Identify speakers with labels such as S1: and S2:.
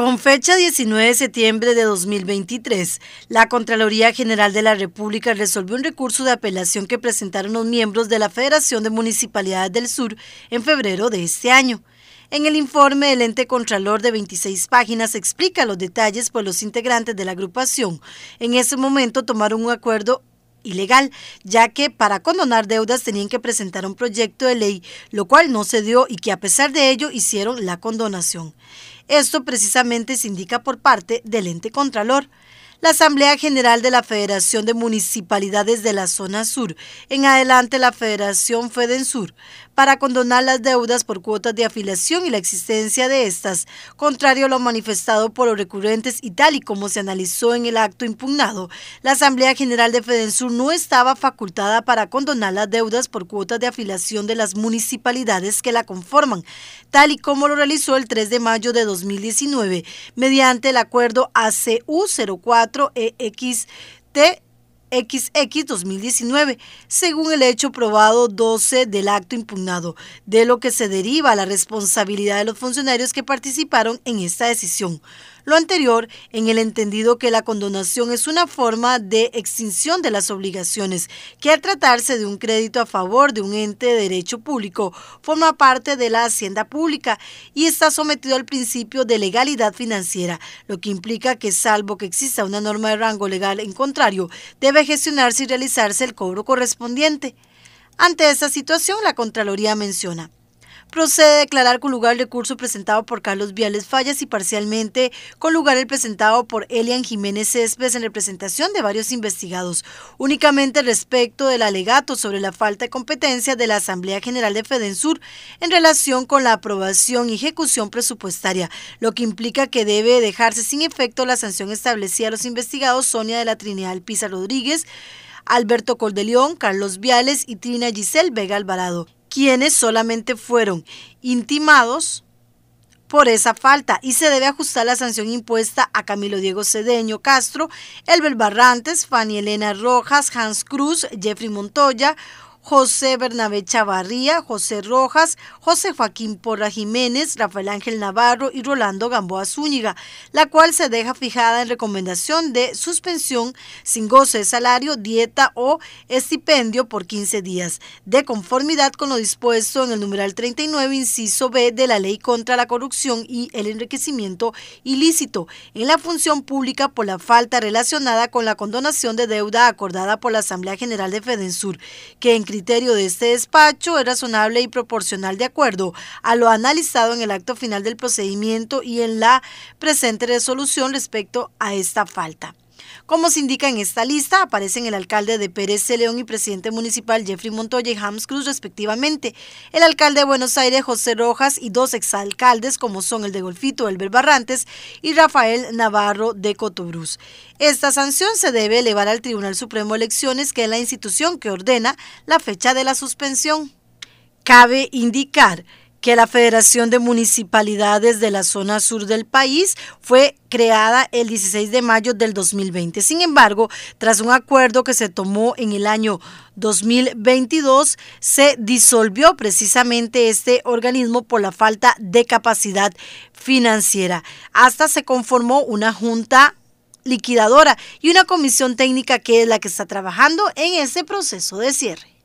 S1: Con fecha 19 de septiembre de 2023, la Contraloría General de la República resolvió un recurso de apelación que presentaron los miembros de la Federación de Municipalidades del Sur en febrero de este año. En el informe, el ente contralor de 26 páginas explica los detalles por pues los integrantes de la agrupación. En ese momento tomaron un acuerdo ilegal, ya que para condonar deudas tenían que presentar un proyecto de ley, lo cual no se dio y que a pesar de ello hicieron la condonación. Esto precisamente se indica por parte del ente contralor. La Asamblea General de la Federación de Municipalidades de la Zona Sur, en adelante la Federación FEDENSUR, para condonar las deudas por cuotas de afiliación y la existencia de estas, contrario a lo manifestado por los recurrentes y tal y como se analizó en el acto impugnado, la Asamblea General de FEDENSUR no estaba facultada para condonar las deudas por cuotas de afiliación de las municipalidades que la conforman, tal y como lo realizó el 3 de mayo de 2019, mediante el acuerdo ACU 04 4 2019, e según el hecho probado 12 del acto impugnado, de lo que se deriva la responsabilidad de los funcionarios que participaron en esta decisión. Lo anterior en el entendido que la condonación es una forma de extinción de las obligaciones, que al tratarse de un crédito a favor de un ente de derecho público, forma parte de la hacienda pública y está sometido al principio de legalidad financiera, lo que implica que salvo que exista una norma de rango legal en contrario, debe gestionarse y realizarse el cobro correspondiente. Ante esta situación, la Contraloría menciona procede a declarar con lugar el recurso presentado por Carlos Viales Fallas y parcialmente con lugar el presentado por Elian Jiménez Céspedes en representación de varios investigados, únicamente respecto del alegato sobre la falta de competencia de la Asamblea General de Fedensur en relación con la aprobación y ejecución presupuestaria, lo que implica que debe dejarse sin efecto la sanción establecida a los investigados Sonia de la Trinidad Alpiza Rodríguez, Alberto Cordeleón, Carlos Viales y Trina Giselle Vega Alvarado quienes solamente fueron intimados por esa falta y se debe ajustar la sanción impuesta a Camilo Diego Cedeño Castro, Elbel Barrantes, Fanny Elena Rojas, Hans Cruz, Jeffrey Montoya, José Bernabé Chavarría, José Rojas, José Joaquín Porra Jiménez, Rafael Ángel Navarro y Rolando Gamboa Zúñiga, la cual se deja fijada en recomendación de suspensión sin goce de salario, dieta o estipendio por 15 días, de conformidad con lo dispuesto en el numeral 39, inciso B de la Ley contra la Corrupción y el Enriquecimiento Ilícito en la función pública por la falta relacionada con la condonación de deuda acordada por la Asamblea General de Fedensur, que el criterio de este despacho es razonable y proporcional de acuerdo a lo analizado en el acto final del procedimiento y en la presente resolución respecto a esta falta. Como se indica en esta lista, aparecen el alcalde de Pérez C. León y presidente municipal Jeffrey Montoya y Hams Cruz, respectivamente, el alcalde de Buenos Aires José Rojas y dos exalcaldes, como son el de Golfito Elber Barrantes y Rafael Navarro de Cotobruz. Esta sanción se debe elevar al Tribunal Supremo de Elecciones, que es la institución que ordena la fecha de la suspensión. Cabe indicar que la Federación de Municipalidades de la zona sur del país fue creada el 16 de mayo del 2020. Sin embargo, tras un acuerdo que se tomó en el año 2022, se disolvió precisamente este organismo por la falta de capacidad financiera. Hasta se conformó una junta liquidadora y una comisión técnica que es la que está trabajando en ese proceso de cierre.